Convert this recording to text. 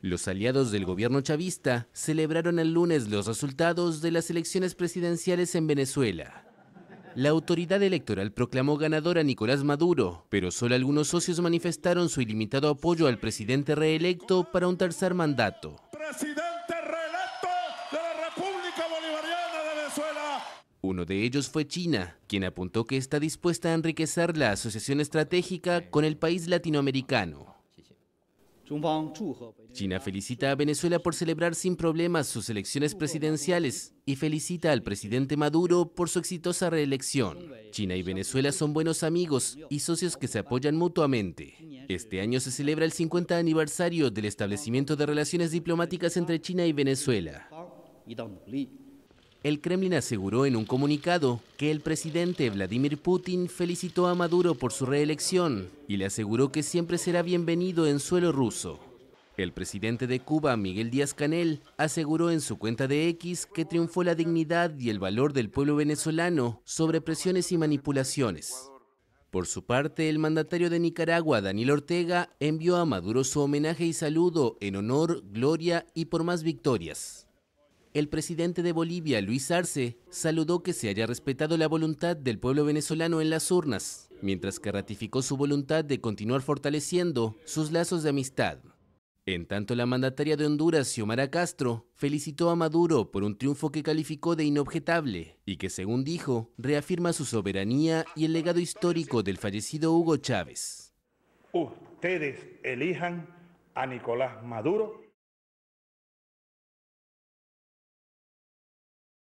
Los aliados del gobierno chavista celebraron el lunes los resultados de las elecciones presidenciales en Venezuela. La autoridad electoral proclamó ganador a Nicolás Maduro, pero solo algunos socios manifestaron su ilimitado apoyo al presidente reelecto para un tercer mandato. Presidente de la República Bolivariana de Venezuela. Uno de ellos fue China, quien apuntó que está dispuesta a enriquecer la asociación estratégica con el país latinoamericano. China felicita a Venezuela por celebrar sin problemas sus elecciones presidenciales y felicita al presidente Maduro por su exitosa reelección. China y Venezuela son buenos amigos y socios que se apoyan mutuamente. Este año se celebra el 50 aniversario del establecimiento de relaciones diplomáticas entre China y Venezuela. El Kremlin aseguró en un comunicado que el presidente Vladimir Putin felicitó a Maduro por su reelección y le aseguró que siempre será bienvenido en suelo ruso. El presidente de Cuba, Miguel Díaz Canel, aseguró en su cuenta de X que triunfó la dignidad y el valor del pueblo venezolano sobre presiones y manipulaciones. Por su parte, el mandatario de Nicaragua, Daniel Ortega, envió a Maduro su homenaje y saludo en honor, gloria y por más victorias. El presidente de Bolivia, Luis Arce, saludó que se haya respetado la voluntad del pueblo venezolano en las urnas, mientras que ratificó su voluntad de continuar fortaleciendo sus lazos de amistad. En tanto, la mandataria de Honduras, Xiomara Castro, felicitó a Maduro por un triunfo que calificó de inobjetable y que, según dijo, reafirma su soberanía y el legado histórico del fallecido Hugo Chávez. Ustedes elijan a Nicolás Maduro